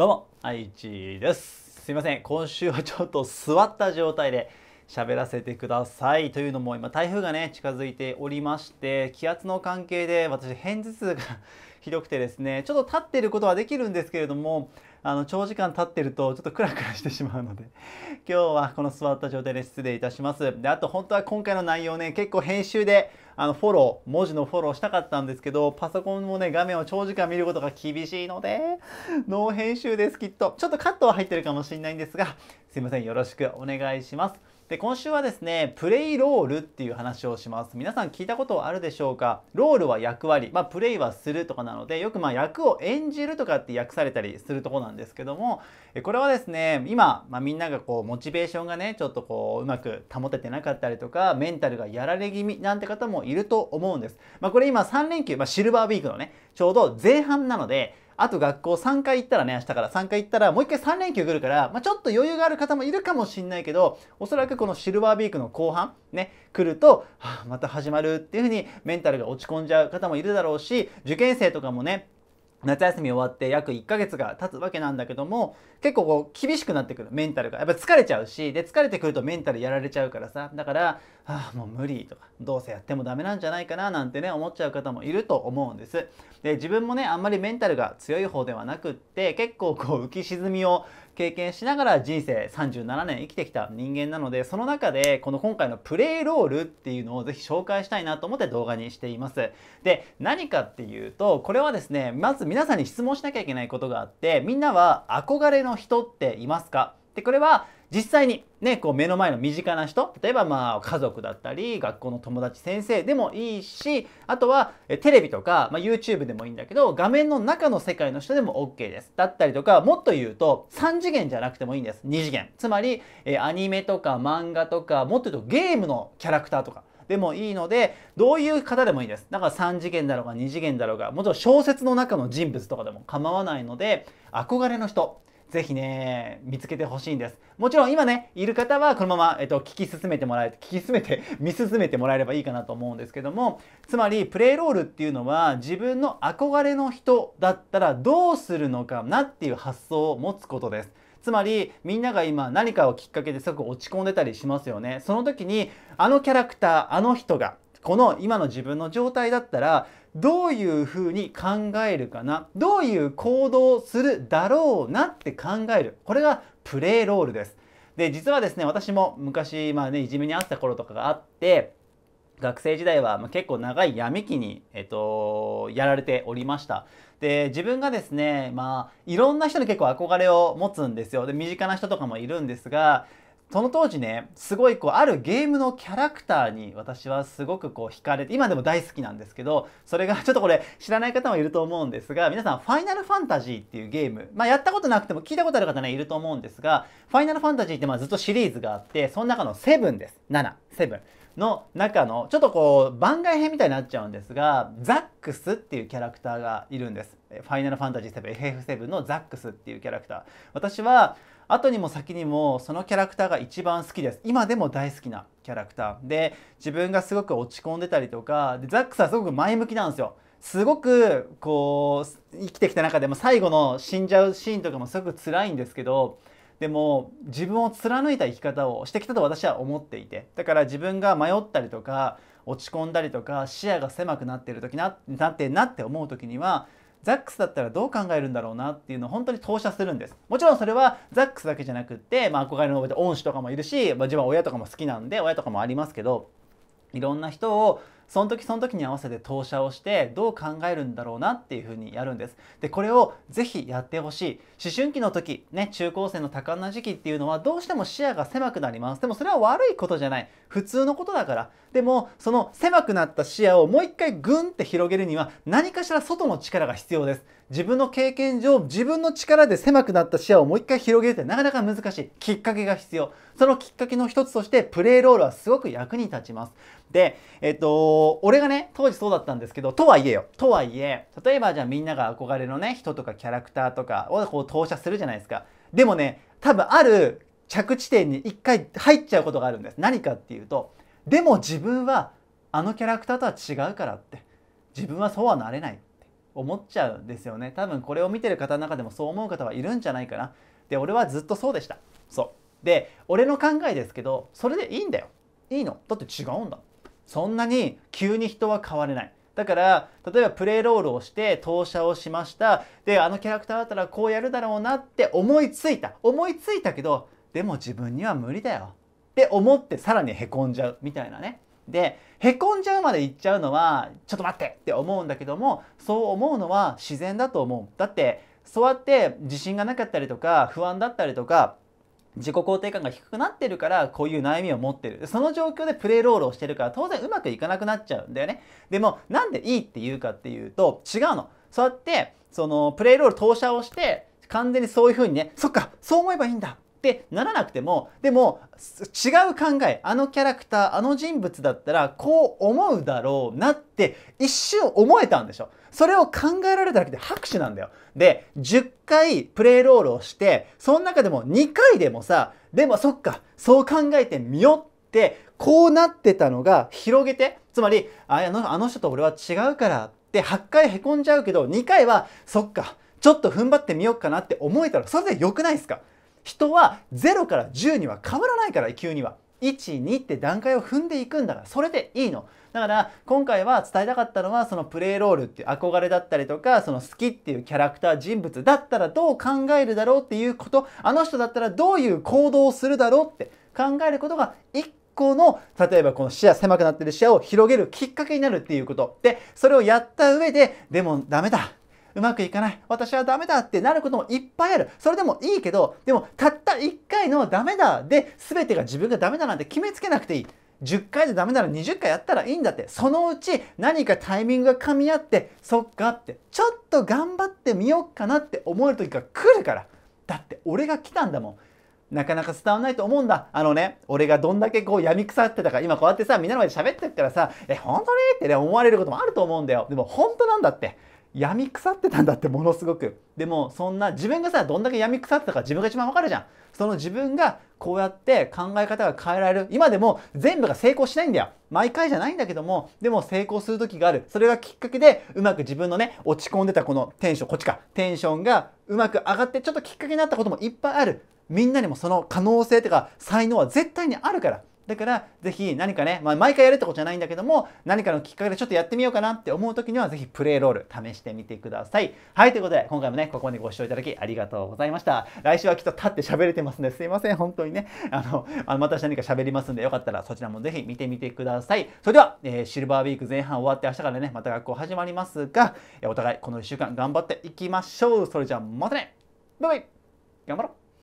どうも、愛知です。すいません、今週はちょっと座った状態で喋らせてください。というのも、今、台風がね、近づいておりまして、気圧の関係で私、片頭痛が ひどくてですね、ちょっと立ってることはできるんですけれども、あの長時間立ってるとちょっとクラクラしてしまうので 今日はこの座った状態で失礼いたしますであと本当は今回の内容ね結構編集であのフォロー文字のフォローしたかったんですけどパソコンもね画面を長時間見ることが厳しいのでノー編集ですきっとちょっとカットは入ってるかもしれないんですがすいませんよろしくお願いしますで今週はですねプレイロールっていう話をします皆さん聞いたことあるでしょうかロールは役割まあ、プレイはするとかなのでよくまあ役を演じるとかって訳されたりするとこななんですけどもこれはですね今、まあ、みんながこうモチベーションがねちょっとこううまく保ててなかったりとかメンタルがやられ気味なんて方もいると思うんです、まあ、これ今3連休、まあ、シルバーウィークのねちょうど前半なのであと学校3回行ったらね、明日から3回行ったら、もう1回3連休来るから、まあ、ちょっと余裕がある方もいるかもしんないけど、おそらくこのシルバーウィークの後半、ね、来ると、はあ、また始まるっていう風にメンタルが落ち込んじゃう方もいるだろうし、受験生とかもね、夏休み終わって約1ヶ月が経つわけなんだけども結構こう厳しくなってくるメンタルがやっぱ疲れちゃうしで疲れてくるとメンタルやられちゃうからさだからああもう無理とかどうせやってもダメなんじゃないかななんてね思っちゃう方もいると思うんですで自分もねあんまりメンタルが強い方ではなくって結構こう浮き沈みを経験しながら人生37年生きてきた人間なのでその中でこの今回のプレイロールっていうのをぜひ紹介したいなと思って動画にしていますで何かっていうとこれはですねまず皆さんに質問しなきゃいけないことがあってみんなは憧れの人っていますかで、これは実際にね、こう目の前の身近な人、例えばまあ家族だったり、学校の友達、先生でもいいし、あとはテレビとか、まあ、YouTube でもいいんだけど、画面の中の世界の人でも OK です。だったりとか、もっと言うと3次元じゃなくてもいいんです。2次元。つまり、えアニメとか漫画とか、もっと言うとゲームのキャラクターとか、でもいいので、どういう方でもいいです。だから3次元だろうが2次元だろうが、もちろん小説の中の人物とかでも構わないので、憧れの人。ぜひね、見つけてほしいんです。もちろん今ね、いる方はこのまま、えっと、聞き進めてもらえ、聞き進めて、見進めてもらえればいいかなと思うんですけども、つまり、プレイロールっていうのは自分の憧れの人だったらどうするのかなっていう発想を持つことです。つまりみんなが今何かをきっかけですごく落ち込んでたりしますよね。その時にあのキャラクターあの人がこの今の自分の状態だったらどういうふうに考えるかなどういう行動をするだろうなって考えるこれがプレイロールですで実はですね私も昔、まあね、いじめにあった頃とかがあって学生時代は結構長い闇期に、えっと、やられておりました。で、自分がですね、まあ、いろんな人に結構憧れを持つんですよ。で、身近な人とかもいるんですが、その当時ねすごいこうあるゲームのキャラクターに私はすごくこう惹かれて今でも大好きなんですけどそれがちょっとこれ知らない方もいると思うんですが皆さん「ファイナルファンタジー」っていうゲームまあやったことなくても聞いたことある方ねいると思うんですが「ファイナルファンタジー」ってまあずっとシリーズがあってその中の7です7。7の中のちょっとこう番外編みたいになっちゃうんですがザックスっていうキャラクターがいるんですファイナルファンタジー 7FF7 のザックスっていうキャラクター私は後にも先にもそのキャラクターが一番好きです今でも大好きなキャラクターで自分がすごく落ち込んでたりとかでザックスはすごく前向きなんですよすごくこう生きてきた中でも最後の死んじゃうシーンとかもすごく辛いんですけどでも自分を貫いた生き方をしてきたと私は思っていてだから自分が迷ったりとか落ち込んだりとか視野が狭くなってる時ななってなって思う時にはザックスだったらどう考えるんだろうなっていうのを本当に投射するんです。もちろんそれはザックスだけじゃなくって、まあ、憧れの恩師とかもいるし、まあ、自分は親とかも好きなんで親とかもありますけどいろんな人をその時その時に合わせて投射をしてどう考えるんだろうなっていうふうにやるんです。でこれをぜひやってほしい思春期の時ね中高生の多感な時期っていうのはどうしても視野が狭くなりますでもそれは悪いことじゃない普通のことだからでもその狭くなった視野をもう一回グンって広げるには何かしら外の力が必要です自分の経験上自分の力で狭くなった視野をもう一回広げるってなかなか難しいきっかけが必要そのきっかけの一つとしてプレイロールはすごく役に立ちますでえっと俺がね当時そうだったんですけどとはいえよとはいえ例えばじゃあみんなが憧れのね人とかキャラクターとかをこう投射するじゃないですかでもね多分ある着地点に一回入っちゃうことがあるんです何かっていうとでも自分はあのキャラクターとは違うからって自分はそうはなれない思っちゃうんですよね多分これを見てる方の中でもそう思う方はいるんじゃないかなで俺はずっとそうでしたそうで俺の考えですけどそれでいいんだよいいのだって違うんだそんなに急に人は変われないだから例えばプレイロールをして投射をしましたであのキャラクターだったらこうやるだろうなって思いついた思いついたけどでも自分には無理だよって思ってさらにへこんじゃうみたいなねでへこんじゃうまでいっちゃうのはちょっと待ってって思うんだけどもそう思うのは自然だと思う。だってそうやって自信がなかったりとか不安だったりとか自己肯定感が低くなってるからこういう悩みを持ってるその状況でプレイロールをしてるから当然うまくいかなくなっちゃうんだよねでもなんでいいって言うかっていうと違うのそうやってそのプレイロール投射をして完全にそういうふうにねそっかそう思えばいいんだってならなくてもでも違う考えあのキャラクターあの人物だったらこう思うだろうなって一瞬思えたんでしょそれを考えられただけで拍手なんだよで10回プレイロールをしてその中でも2回でもさでもそっかそう考えてみよってこうなってたのが広げてつまりあのあの人と俺は違うからって8回へこんじゃうけど2回はそっかちょっと踏ん張ってみようかなって思えたらそれでよくないですか人は0から10には変わらないから急には。12って段階を踏んでいくんだからそれでいいの。だから今回は伝えたかったのはそのプレイロールっていう憧れだったりとかその好きっていうキャラクター人物だったらどう考えるだろうっていうことあの人だったらどういう行動をするだろうって考えることが一個の例えばこの視野狭くなってる視野を広げるきっかけになるっていうことでそれをやった上ででもダメだうまくいかない私はダメだってなることもいっぱいあるそれでもいいけどでもたった1回のダメだで全てが自分がダメだなんて決めつけなくていい10回でダメなら20回やったらいいんだってそのうち何かタイミングが噛み合ってそっかってちょっと頑張ってみようかなって思える時が来るからだって俺が来たんだもんなかなか伝わんないと思うんだ。あのね、俺がどんだけこう闇腐ってたか、今こうやってさ、みんなの前で喋ってるからさ、え、本当にってね、思われることもあると思うんだよ。でも本当なんだって。闇腐ってたんだってものすごくでもそんな自分がさどんだけ闇み腐ってたか自分が一番わかるじゃんその自分がこうやって考え方が変えられる今でも全部が成功しないんだよ毎回じゃないんだけどもでも成功する時があるそれがきっかけでうまく自分のね落ち込んでたこのテンションこっちかテンションがうまく上がってちょっときっかけになったこともいっぱいあるみんなにもその可能性とか才能は絶対にあるからだからぜひ何かね、まあ、毎回やるってことじゃないんだけども何かのきっかけでちょっとやってみようかなって思う時にはぜひプレイロール試してみてくださいはいということで今回もねここまでご視聴いただきありがとうございました来週はきっと立って喋れてますんですいません本当にねあのあのまた何か喋りますんでよかったらそちらもぜひ見てみてくださいそれでは、えー、シルバーウィーク前半終わって明日からねまた学校始まりますがお互いこの1週間頑張っていきましょうそれじゃあまたねバイバイ頑張ろう